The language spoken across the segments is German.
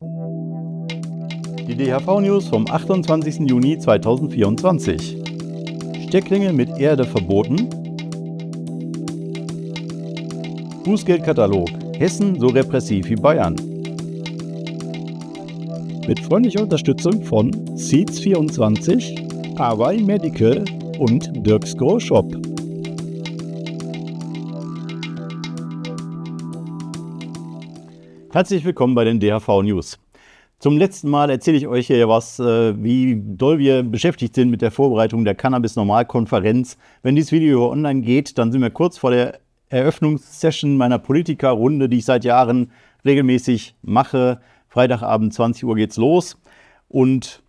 Die DHV-News vom 28. Juni 2024. Stecklinge mit Erde verboten. Bußgeldkatalog. Hessen so repressiv wie Bayern. Mit freundlicher Unterstützung von Seeds24, Hawaii Medical und Dirks Grow Shop. Herzlich willkommen bei den DHV News. Zum letzten Mal erzähle ich euch hier was, äh, wie doll wir beschäftigt sind mit der Vorbereitung der Cannabis-Normalkonferenz. Wenn dieses Video online geht, dann sind wir kurz vor der Eröffnungssession meiner Politikerrunde, die ich seit Jahren regelmäßig mache. Freitagabend 20 Uhr geht's los. Und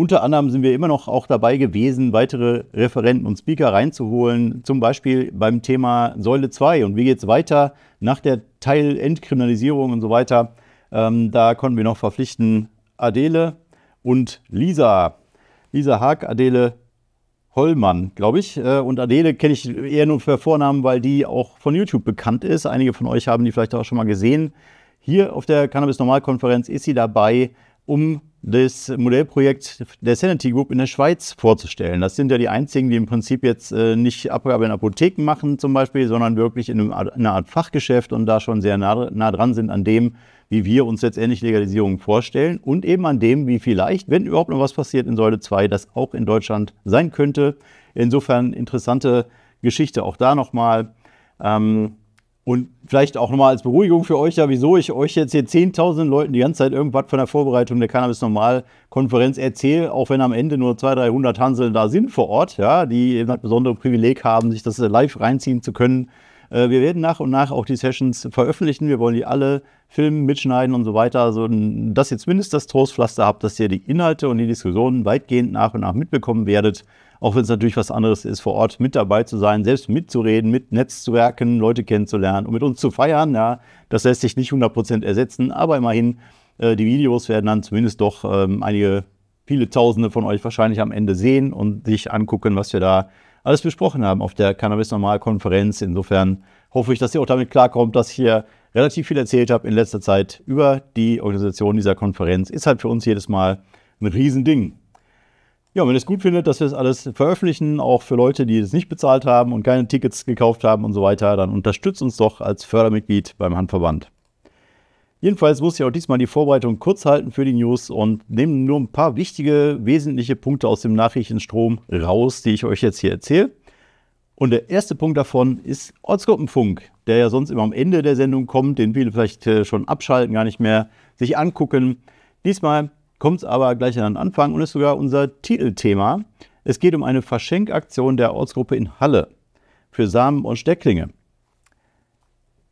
unter anderem sind wir immer noch auch dabei gewesen, weitere Referenten und Speaker reinzuholen, zum Beispiel beim Thema Säule 2 und wie geht es weiter nach der Teilendkriminalisierung und so weiter. Ähm, da konnten wir noch verpflichten Adele und Lisa. Lisa Haag, Adele Hollmann, glaube ich. Äh, und Adele kenne ich eher nur für Vornamen, weil die auch von YouTube bekannt ist. Einige von euch haben die vielleicht auch schon mal gesehen. Hier auf der Cannabis Normalkonferenz ist sie dabei, um das Modellprojekt der Sanity Group in der Schweiz vorzustellen. Das sind ja die einzigen, die im Prinzip jetzt äh, nicht Abgabe in Apotheken machen zum Beispiel, sondern wirklich in, in einer Art Fachgeschäft und da schon sehr nah, nah, dran sind an dem, wie wir uns letztendlich Legalisierung vorstellen und eben an dem, wie vielleicht, wenn überhaupt noch was passiert in Säule 2, das auch in Deutschland sein könnte. Insofern interessante Geschichte auch da nochmal. Ähm, und vielleicht auch nochmal als Beruhigung für euch, ja, wieso ich euch jetzt hier zehntausenden Leuten die ganze Zeit irgendwas von der Vorbereitung der Cannabis Normal Konferenz erzähle, auch wenn am Ende nur 200, 300 Hanseln da sind vor Ort, ja, die eben das halt besondere Privileg haben, sich das live reinziehen zu können. Äh, wir werden nach und nach auch die Sessions veröffentlichen. Wir wollen die alle filmen, mitschneiden und so weiter, also, dass ihr zumindest das Trostpflaster habt, dass ihr die Inhalte und die Diskussionen weitgehend nach und nach mitbekommen werdet auch wenn es natürlich was anderes ist, vor Ort mit dabei zu sein, selbst mitzureden, mit Netzwerken, Leute kennenzulernen und mit uns zu feiern. Ja, das lässt sich nicht 100% ersetzen, aber immerhin, äh, die Videos werden dann zumindest doch ähm, einige, viele Tausende von euch wahrscheinlich am Ende sehen und sich angucken, was wir da alles besprochen haben auf der Cannabis Normal Konferenz. Insofern hoffe ich, dass ihr auch damit klarkommt, dass ich hier relativ viel erzählt habe in letzter Zeit über die Organisation dieser Konferenz. Ist halt für uns jedes Mal ein Riesending. Ja, wenn ihr es gut findet, dass wir das alles veröffentlichen, auch für Leute, die es nicht bezahlt haben und keine Tickets gekauft haben und so weiter, dann unterstützt uns doch als Fördermitglied beim Handverband. Jedenfalls muss ich auch diesmal die Vorbereitung kurz halten für die News und nehme nur ein paar wichtige, wesentliche Punkte aus dem Nachrichtenstrom raus, die ich euch jetzt hier erzähle. Und der erste Punkt davon ist Ortsgruppenfunk, der ja sonst immer am Ende der Sendung kommt, den viele vielleicht äh, schon abschalten, gar nicht mehr sich angucken. Diesmal kommt es aber gleich an den Anfang und ist sogar unser Titelthema. Es geht um eine Verschenkaktion der Ortsgruppe in Halle für Samen und Stecklinge.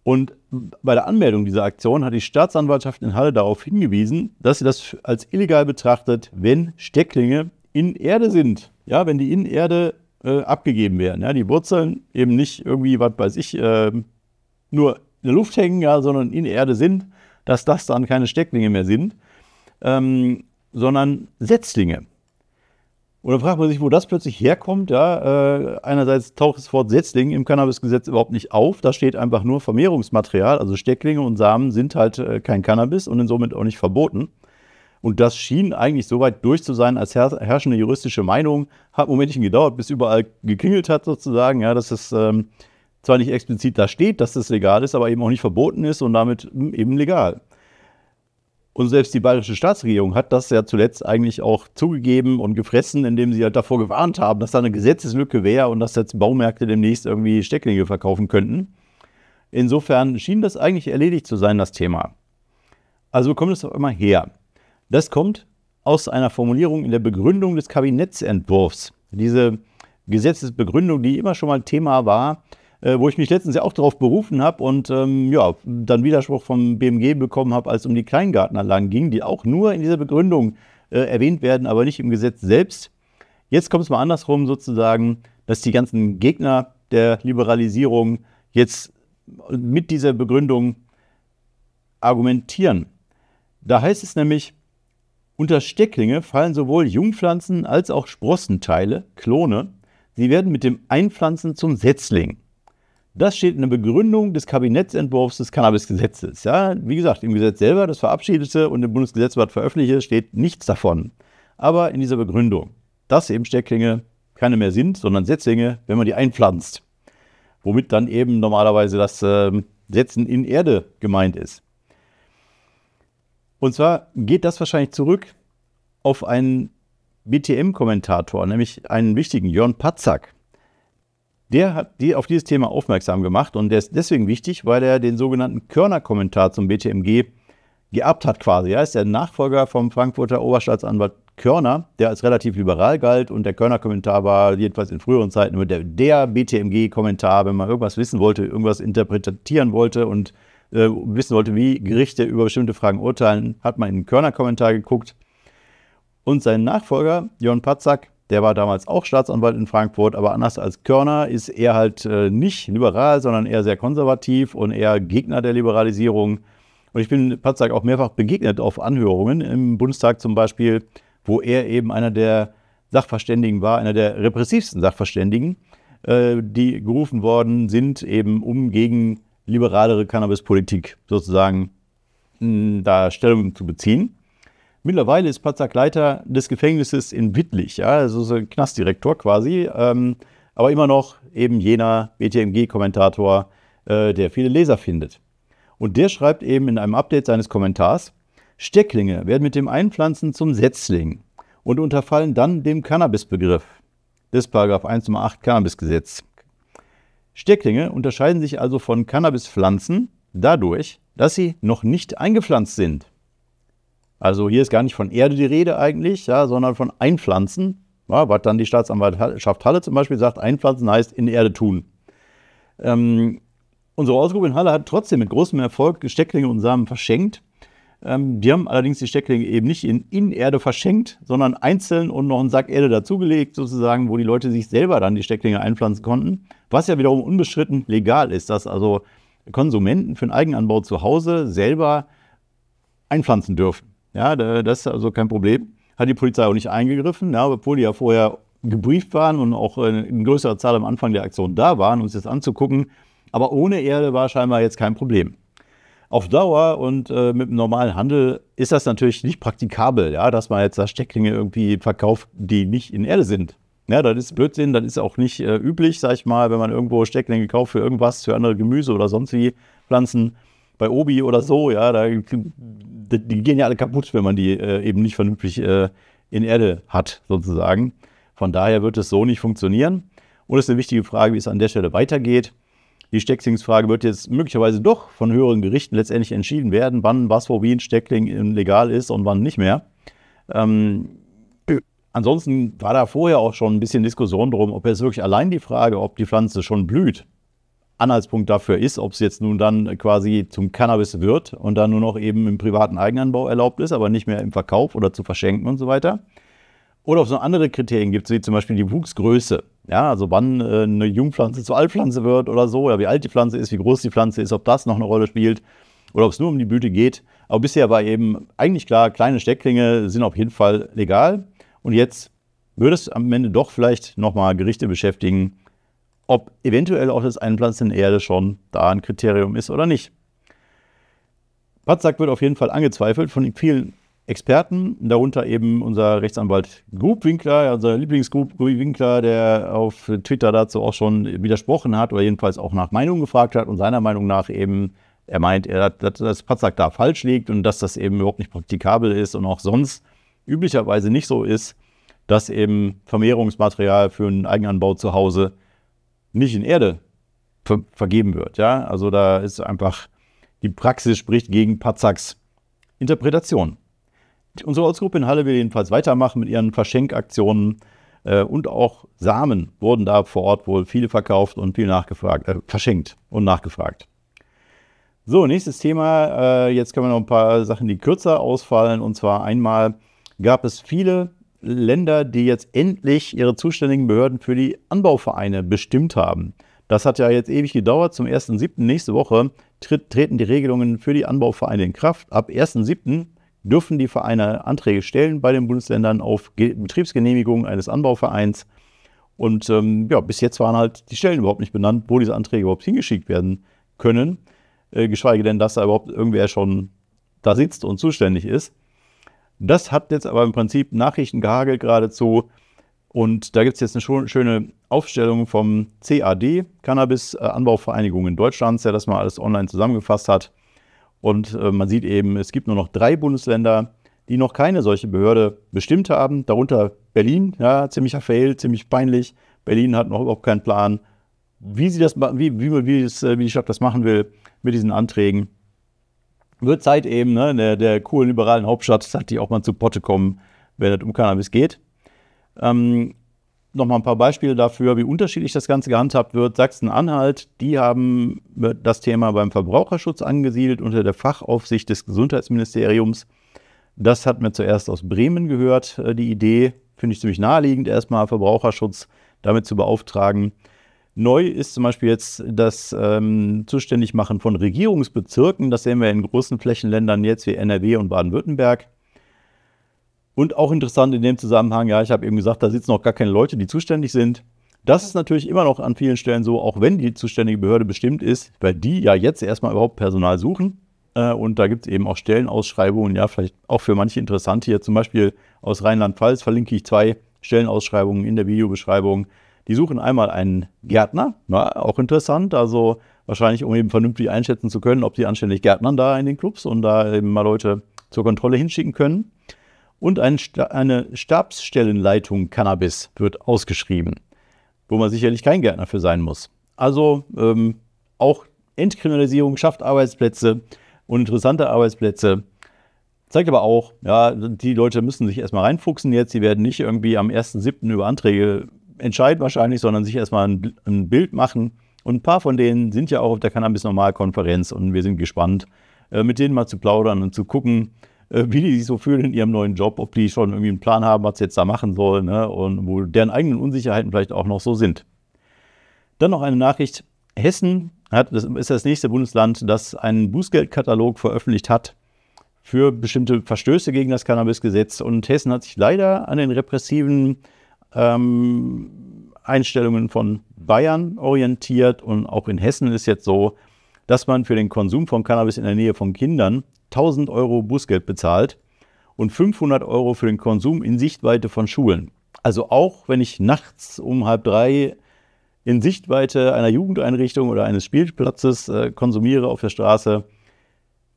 Und bei der Anmeldung dieser Aktion hat die Staatsanwaltschaft in Halle darauf hingewiesen, dass sie das als illegal betrachtet, wenn Stecklinge in Erde sind. Ja, wenn die in Erde äh, abgegeben werden. Ja, die Wurzeln eben nicht irgendwie, was weiß ich, äh, nur in der Luft hängen, ja, sondern in Erde sind, dass das dann keine Stecklinge mehr sind ähm, sondern Setzlinge. Und da fragt man sich, wo das plötzlich herkommt. Ja, äh, einerseits taucht das Wort Setzling im Cannabisgesetz überhaupt nicht auf. Da steht einfach nur Vermehrungsmaterial. Also Stecklinge und Samen sind halt äh, kein Cannabis und somit auch nicht verboten. Und das schien eigentlich so weit durch zu sein als her herrschende juristische Meinung. Hat Momentchen gedauert, bis überall geklingelt hat sozusagen, ja, dass es ähm, zwar nicht explizit da steht, dass das legal ist, aber eben auch nicht verboten ist und damit hm, eben legal. Und selbst die bayerische Staatsregierung hat das ja zuletzt eigentlich auch zugegeben und gefressen, indem sie halt davor gewarnt haben, dass da eine Gesetzeslücke wäre und dass jetzt Baumärkte demnächst irgendwie Stecklinge verkaufen könnten. Insofern schien das eigentlich erledigt zu sein, das Thema. Also kommt es auch immer her. Das kommt aus einer Formulierung in der Begründung des Kabinettsentwurfs. Diese Gesetzesbegründung, die immer schon mal Thema war, äh, wo ich mich letztens ja auch darauf berufen habe und ähm, ja, dann Widerspruch vom BMG bekommen habe, als es um die Kleingartenanlagen ging, die auch nur in dieser Begründung äh, erwähnt werden, aber nicht im Gesetz selbst. Jetzt kommt es mal andersrum sozusagen, dass die ganzen Gegner der Liberalisierung jetzt mit dieser Begründung argumentieren. Da heißt es nämlich, unter Stecklinge fallen sowohl Jungpflanzen als auch Sprossenteile, Klone. Sie werden mit dem Einpflanzen zum Setzling. Das steht in der Begründung des Kabinettsentwurfs des Cannabisgesetzes. Ja, wie gesagt, im Gesetz selber, das verabschiedete und im Bundesgesetzblatt veröffentlichte, steht nichts davon. Aber in dieser Begründung, dass eben Stecklinge keine mehr sind, sondern Setzlinge, wenn man die einpflanzt. Womit dann eben normalerweise das äh, Setzen in Erde gemeint ist. Und zwar geht das wahrscheinlich zurück auf einen BTM-Kommentator, nämlich einen wichtigen, Jörn Patzak. Der hat die auf dieses Thema aufmerksam gemacht und der ist deswegen wichtig, weil er den sogenannten Körner-Kommentar zum BTMG geerbt hat quasi. Er ist der Nachfolger vom Frankfurter Oberstaatsanwalt Körner, der als relativ liberal galt und der Körner-Kommentar war jedenfalls in früheren Zeiten nur der, der BTMG-Kommentar, wenn man irgendwas wissen wollte, irgendwas interpretieren wollte und äh, wissen wollte, wie Gerichte über bestimmte Fragen urteilen, hat man in den Körner-Kommentar geguckt. Und sein Nachfolger, Jörn Patzak, der war damals auch Staatsanwalt in Frankfurt, aber anders als Körner ist er halt äh, nicht liberal, sondern eher sehr konservativ und eher Gegner der Liberalisierung. Und ich bin Patzak auch mehrfach begegnet auf Anhörungen im Bundestag zum Beispiel, wo er eben einer der Sachverständigen war, einer der repressivsten Sachverständigen, äh, die gerufen worden sind, eben um gegen liberalere Cannabispolitik sozusagen mh, hm, da Stellung zu beziehen. Mittlerweile ist Patzak Leiter des Gefängnisses in Wittlich, ja, also so ein Knastdirektor quasi, ähm, aber immer noch eben jener BTMG-Kommentator, äh, der viele Leser findet. Und der schreibt eben in einem Update seines Kommentars, Stecklinge werden mit dem Einpflanzen zum Setzling und unterfallen dann dem Cannabisbegriff des 108 Cannabisgesetz. Stecklinge unterscheiden sich also von Cannabispflanzen dadurch, dass sie noch nicht eingepflanzt sind. Also hier ist gar nicht von Erde die Rede eigentlich, ja, sondern von Einpflanzen. Ja, was dann die Staatsanwaltschaft Halle zum Beispiel sagt, einpflanzen heißt in Erde tun. Ähm, unsere Ausgruppe in Halle hat trotzdem mit großem Erfolg Stecklinge und Samen verschenkt. Ähm, die haben allerdings die Stecklinge eben nicht in Erde verschenkt, sondern einzeln und noch einen Sack Erde dazugelegt, sozusagen, wo die Leute sich selber dann die Stecklinge einpflanzen konnten. Was ja wiederum unbestritten legal ist, dass also Konsumenten für den Eigenanbau zu Hause selber einpflanzen dürfen. Ja, das ist also kein Problem. Hat die Polizei auch nicht eingegriffen, ja, obwohl die ja vorher gebrieft waren und auch äh, in größerer Zahl am Anfang der Aktion da waren, um es jetzt anzugucken. Aber ohne Erde war scheinbar jetzt kein Problem. Auf Dauer und äh, mit dem normalen Handel ist das natürlich nicht praktikabel, ja, dass man jetzt da Stecklinge irgendwie verkauft, die nicht in Erde sind. Ja, das ist Blödsinn, das ist auch nicht äh, üblich, sag ich mal, wenn man irgendwo Stecklinge kauft für irgendwas, für andere Gemüse oder sonst wie Pflanzen. Bei Obi oder so, ja, da die gehen ja alle kaputt, wenn man die äh, eben nicht vernünftig äh, in Erde hat, sozusagen. Von daher wird es so nicht funktionieren. Und es ist eine wichtige Frage, wie es an der Stelle weitergeht. Die Stecklingsfrage wird jetzt möglicherweise doch von höheren Gerichten letztendlich entschieden werden, wann was wo wie ein Steckling ähm, legal ist und wann nicht mehr. Ähm, ansonsten war da vorher auch schon ein bisschen Diskussion drum, ob jetzt wirklich allein die Frage, ob die Pflanze schon blüht, Anhaltspunkt dafür ist, ob es jetzt nun dann quasi zum Cannabis wird und dann nur noch eben im privaten Eigenanbau erlaubt ist, aber nicht mehr im Verkauf oder zu verschenken und so weiter. Oder ob es noch andere Kriterien gibt, wie zum Beispiel die Wuchsgröße. Ja, also wann äh, eine Jungpflanze zur Altpflanze wird oder so, oder wie alt die Pflanze ist, wie groß die Pflanze ist, ob das noch eine Rolle spielt oder ob es nur um die Blüte geht. Aber bisher war eben eigentlich klar, kleine Stecklinge sind auf jeden Fall legal. Und jetzt würde es am Ende doch vielleicht nochmal Gerichte beschäftigen, ob eventuell auch das Einpflanzen in Erde schon da ein Kriterium ist oder nicht. Patzak wird auf jeden Fall angezweifelt von vielen Experten, darunter eben unser Rechtsanwalt Grubwinkler, unser Lieblingsgrubwinkler, der auf Twitter dazu auch schon widersprochen hat oder jedenfalls auch nach Meinung gefragt hat und seiner Meinung nach eben, er meint, er, dass das Patzak da falsch liegt und dass das eben überhaupt nicht praktikabel ist und auch sonst üblicherweise nicht so ist, dass eben Vermehrungsmaterial für einen Eigenanbau zu Hause nicht in Erde ver vergeben wird. Ja? Also da ist einfach, die Praxis spricht gegen Patzaks Interpretation. Unsere Ortsgruppe in Halle will jedenfalls weitermachen mit ihren Verschenkaktionen äh, und auch Samen wurden da vor Ort wohl viele verkauft und viel nachgefragt, äh, verschenkt und nachgefragt. So, nächstes Thema. Äh, jetzt können wir noch ein paar Sachen, die kürzer ausfallen. Und zwar einmal gab es viele Länder, die jetzt endlich ihre zuständigen Behörden für die Anbauvereine bestimmt haben. Das hat ja jetzt ewig gedauert. Zum 1.7. nächste Woche tritt, treten die Regelungen für die Anbauvereine in Kraft. Ab 1.7. dürfen die Vereine Anträge stellen bei den Bundesländern auf Ge Betriebsgenehmigung eines Anbauvereins. Und ähm, ja, bis jetzt waren halt die Stellen überhaupt nicht benannt, wo diese Anträge überhaupt hingeschickt werden können. Äh, geschweige denn, dass da überhaupt irgendwer schon da sitzt und zuständig ist. Das hat jetzt aber im Prinzip Nachrichten gehagelt geradezu. Und da gibt es jetzt eine schöne Aufstellung vom CAD, Cannabis äh, Anbauvereinigung in Deutschland, der das mal alles online zusammengefasst hat. Und äh, man sieht eben, es gibt nur noch drei Bundesländer, die noch keine solche Behörde bestimmt haben, darunter Berlin, ja, ziemlicher Fail, ziemlich peinlich. Berlin hat noch überhaupt keinen Plan, wie sie das, wie, wie, wie, das, äh, wie die Stadt das machen will mit diesen Anträgen. Wird Zeit eben, ne? der, der coolen liberalen Hauptstadt, dass die auch mal zu Potte kommen, wenn es um Cannabis geht. Ähm, Nochmal ein paar Beispiele dafür, wie unterschiedlich das Ganze gehandhabt wird. Sachsen-Anhalt, die haben das Thema beim Verbraucherschutz angesiedelt unter der Fachaufsicht des Gesundheitsministeriums. Das hat mir zuerst aus Bremen gehört, äh, die Idee. Finde ich ziemlich naheliegend, erstmal Verbraucherschutz damit zu beauftragen. Neu ist zum Beispiel jetzt das ähm, Zuständigmachen von Regierungsbezirken. Das sehen wir in großen Flächenländern jetzt wie NRW und Baden-Württemberg. Und auch interessant in dem Zusammenhang, ja, ich habe eben gesagt, da sitzen noch gar keine Leute, die zuständig sind. Das ist natürlich immer noch an vielen Stellen so, auch wenn die zuständige Behörde bestimmt ist, weil die ja jetzt erstmal überhaupt Personal suchen. Äh, und da gibt es eben auch Stellenausschreibungen, ja, vielleicht auch für manche interessant hier. Zum Beispiel aus Rheinland-Pfalz verlinke ich zwei Stellenausschreibungen in der Videobeschreibung. Die suchen einmal einen Gärtner, na, auch interessant, also wahrscheinlich, um eben vernünftig einschätzen zu können, ob die anständig Gärtnern da in den Clubs und da eben mal Leute zur Kontrolle hinschicken können. Und ein, eine Stabsstellenleitung Cannabis wird ausgeschrieben, wo man sicherlich kein Gärtner für sein muss. Also ähm, auch Entkriminalisierung schafft Arbeitsplätze und interessante Arbeitsplätze. Zeigt aber auch, ja, die Leute müssen sich erstmal reinfuchsen jetzt. Sie werden nicht irgendwie am 1.7. über Anträge entscheiden wahrscheinlich, sondern sich erstmal ein, ein Bild machen. Und ein paar von denen sind ja auch auf der Cannabis Normal Konferenz und wir sind gespannt, äh, mit denen mal zu plaudern und zu gucken, äh, wie die sich so fühlen in ihrem neuen Job, ob die schon irgendwie einen Plan haben, was sie jetzt da machen sollen ne? und wo deren eigenen Unsicherheiten vielleicht auch noch so sind. Dann noch eine Nachricht. Hessen hat, das ist das nächste Bundesland, das einen Bußgeldkatalog veröffentlicht hat für bestimmte Verstöße gegen das Cannabisgesetz. Und Hessen hat sich leider an den repressiven ähm, Einstellungen von Bayern orientiert und auch in Hessen ist jetzt so, dass man für den Konsum von Cannabis in der Nähe von Kindern 1000 Euro Bußgeld bezahlt und 500 Euro für den Konsum in Sichtweite von Schulen. Also auch wenn ich nachts um halb drei in Sichtweite einer Jugendeinrichtung oder eines Spielplatzes äh, konsumiere auf der Straße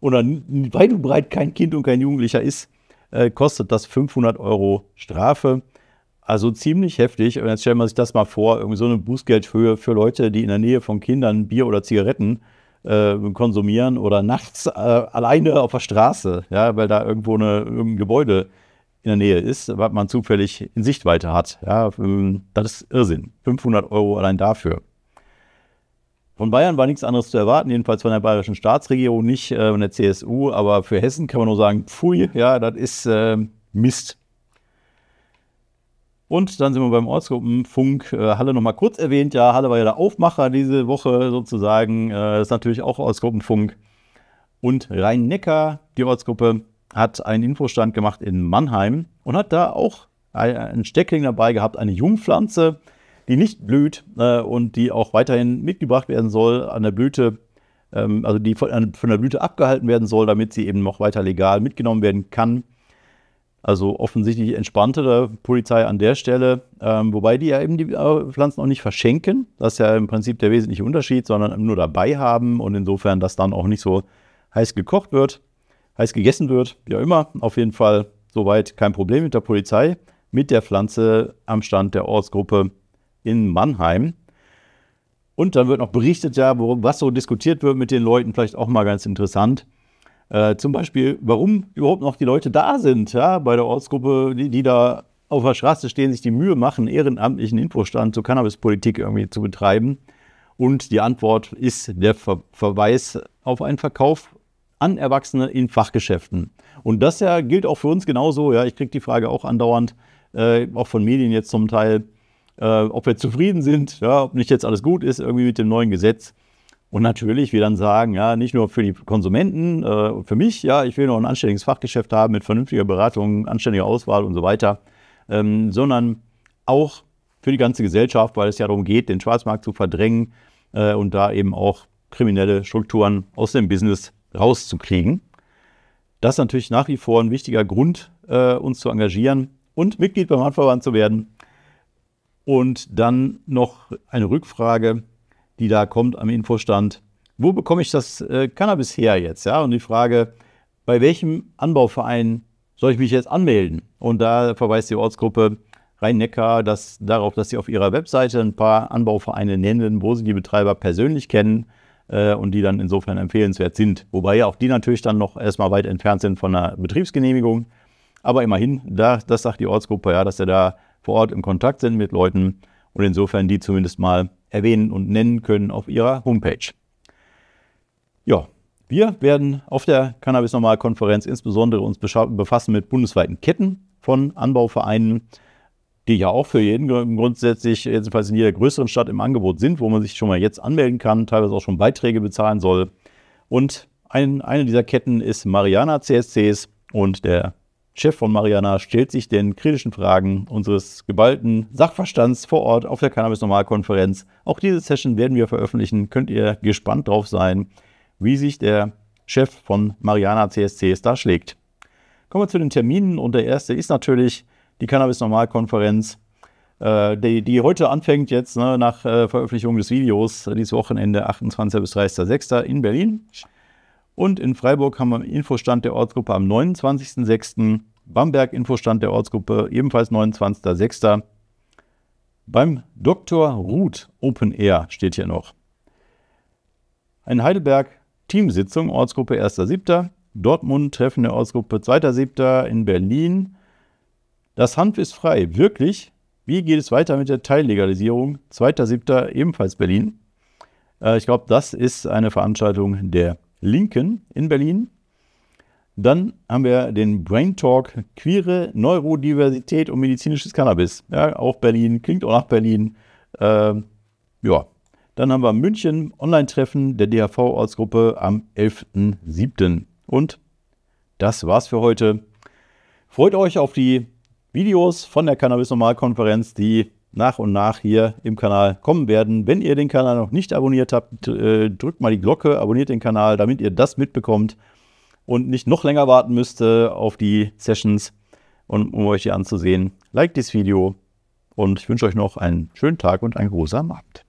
oder weit und breit kein Kind und kein Jugendlicher ist, äh, kostet das 500 Euro Strafe. Also ziemlich heftig. Und jetzt stellt man sich das mal vor, irgendwie so eine Bußgeldhöhe für Leute, die in der Nähe von Kindern Bier oder Zigaretten äh, konsumieren oder nachts äh, alleine auf der Straße, ja, weil da irgendwo eine, ein Gebäude in der Nähe ist, was man zufällig in Sichtweite hat. Ja, ähm, das ist Irrsinn. 500 Euro allein dafür. Von Bayern war nichts anderes zu erwarten, jedenfalls von der bayerischen Staatsregierung nicht, äh, von der CSU, aber für Hessen kann man nur sagen, pfui, ja, das ist äh, Mist. Und dann sind wir beim Ortsgruppenfunk. Äh, Halle nochmal kurz erwähnt. Ja, Halle war ja der Aufmacher diese Woche sozusagen. Äh, das ist natürlich auch Ortsgruppenfunk. Und Rhein-Neckar, die Ortsgruppe, hat einen Infostand gemacht in Mannheim und hat da auch einen Steckling dabei gehabt, eine Jungpflanze, die nicht blüht äh, und die auch weiterhin mitgebracht werden soll an der Blüte, ähm, also die von der Blüte abgehalten werden soll, damit sie eben noch weiter legal mitgenommen werden kann. Also offensichtlich entspannte Polizei an der Stelle, ähm, wobei die ja eben die äh, Pflanzen auch nicht verschenken. Das ist ja im Prinzip der wesentliche Unterschied, sondern nur dabei haben und insofern, dass dann auch nicht so heiß gekocht wird, heiß gegessen wird, wie auch immer. Auf jeden Fall soweit kein Problem mit der Polizei, mit der Pflanze am Stand der Ortsgruppe in Mannheim. Und dann wird noch berichtet, ja, worum, was so diskutiert wird mit den Leuten, vielleicht auch mal ganz interessant. Äh, zum Beispiel, warum überhaupt noch die Leute da sind, ja, bei der Ortsgruppe, die, die da auf der Straße stehen, sich die Mühe machen, ehrenamtlichen Infostand zur Cannabispolitik irgendwie zu betreiben. Und die Antwort ist der Ver Verweis auf einen Verkauf an Erwachsene in Fachgeschäften. Und das ja gilt auch für uns genauso. Ja, ich kriege die Frage auch andauernd, äh, auch von Medien jetzt zum Teil, äh, ob wir zufrieden sind, ja, ob nicht jetzt alles gut ist irgendwie mit dem neuen Gesetz. Und natürlich, wir dann sagen, ja, nicht nur für die Konsumenten, äh, für mich, ja, ich will noch ein anständiges Fachgeschäft haben mit vernünftiger Beratung, anständiger Auswahl und so weiter, ähm, sondern auch für die ganze Gesellschaft, weil es ja darum geht, den Schwarzmarkt zu verdrängen äh, und da eben auch kriminelle Strukturen aus dem Business rauszukriegen. Das ist natürlich nach wie vor ein wichtiger Grund, äh, uns zu engagieren und Mitglied beim Handverband zu werden. Und dann noch eine Rückfrage die da kommt am Infostand, wo bekomme ich das äh, Cannabis her jetzt? Ja? Und die Frage, bei welchem Anbauverein soll ich mich jetzt anmelden? Und da verweist die Ortsgruppe Rhein-Neckar das, darauf, dass sie auf ihrer Webseite ein paar Anbauvereine nennen, wo sie die Betreiber persönlich kennen äh, und die dann insofern empfehlenswert sind. Wobei ja auch die natürlich dann noch erstmal weit entfernt sind von einer Betriebsgenehmigung. Aber immerhin, da, das sagt die Ortsgruppe ja, dass sie da vor Ort im Kontakt sind mit Leuten und insofern die zumindest mal erwähnen und nennen können auf ihrer Homepage. Ja, wir werden auf der Cannabis Normal Konferenz insbesondere uns befassen mit bundesweiten Ketten von Anbauvereinen, die ja auch für jeden grundsätzlich, jedenfalls in jeder größeren Stadt im Angebot sind, wo man sich schon mal jetzt anmelden kann, teilweise auch schon Beiträge bezahlen soll. Und ein, eine dieser Ketten ist Mariana CSCs und der Chef von Mariana stellt sich den kritischen Fragen unseres geballten Sachverstands vor Ort auf der Cannabis Normalkonferenz. Auch diese Session werden wir veröffentlichen. Könnt ihr gespannt drauf sein, wie sich der Chef von Mariana CSCs da schlägt. Kommen wir zu den Terminen und der erste ist natürlich die Cannabis Normalkonferenz, äh, die, die, heute anfängt jetzt ne, nach äh, Veröffentlichung des Videos, äh, dieses Wochenende 28. bis 30.06. in Berlin. Und in Freiburg haben wir einen Infostand der Ortsgruppe am 29.06. Bamberg Infostand der Ortsgruppe ebenfalls 29.06. Beim Dr. Ruth Open Air steht hier noch. In Heidelberg Teamsitzung Ortsgruppe 1.07. Dortmund Treffen der Ortsgruppe 2.07. in Berlin. Das Hanf ist frei. Wirklich? Wie geht es weiter mit der Teillegalisierung? 2.07. ebenfalls Berlin. Äh, ich glaube, das ist eine Veranstaltung der Linken in Berlin. Dann haben wir den Brain Talk Queere Neurodiversität und medizinisches Cannabis. Ja, auch Berlin, klingt auch nach Berlin. Ähm, ja. Dann haben wir München Online-Treffen der DHV-Ortsgruppe am 11.07. Und das war's für heute. Freut euch auf die Videos von der Cannabis-Normalkonferenz, die nach und nach hier im Kanal kommen werden. Wenn ihr den Kanal noch nicht abonniert habt, äh, drückt mal die Glocke, abonniert den Kanal, damit ihr das mitbekommt und nicht noch länger warten müsst auf die Sessions, und um euch die anzusehen. Like dieses Video und ich wünsche euch noch einen schönen Tag und einen großen Abend.